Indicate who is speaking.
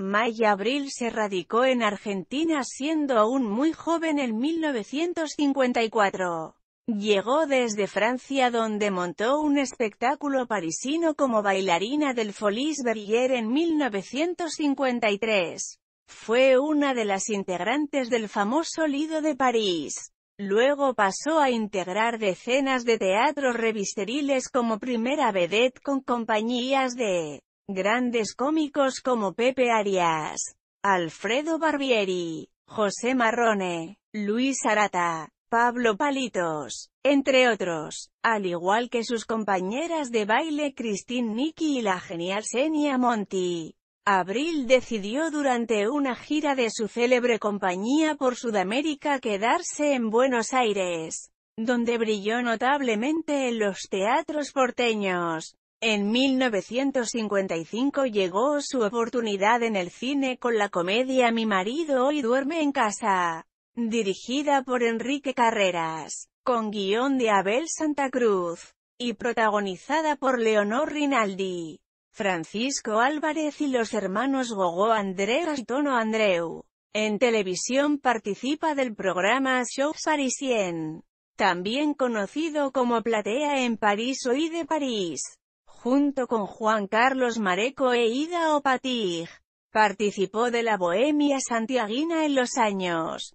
Speaker 1: Maya Abril se radicó en Argentina siendo aún muy joven en 1954. Llegó desde Francia donde montó un espectáculo parisino como bailarina del Folies Bergère en 1953. Fue una de las integrantes del famoso Lido de París. Luego pasó a integrar decenas de teatros revisteriles como primera vedette con compañías de Grandes cómicos como Pepe Arias, Alfredo Barbieri, José Marrone, Luis Arata, Pablo Palitos, entre otros, al igual que sus compañeras de baile Christine Nicky y la genial Senia Monti. Abril decidió durante una gira de su célebre compañía por Sudamérica quedarse en Buenos Aires, donde brilló notablemente en los teatros porteños. En 1955 llegó su oportunidad en el cine con la comedia Mi marido hoy duerme en casa, dirigida por Enrique Carreras, con guión de Abel Santa Cruz, y protagonizada por Leonor Rinaldi, Francisco Álvarez y los hermanos Gogó Andrés y Tono Andreu. En televisión participa del programa Show Parisien, también conocido como Platea en París o de París junto con Juan Carlos Mareco e Ida Opatig. Participó de la Bohemia santiaguina en los años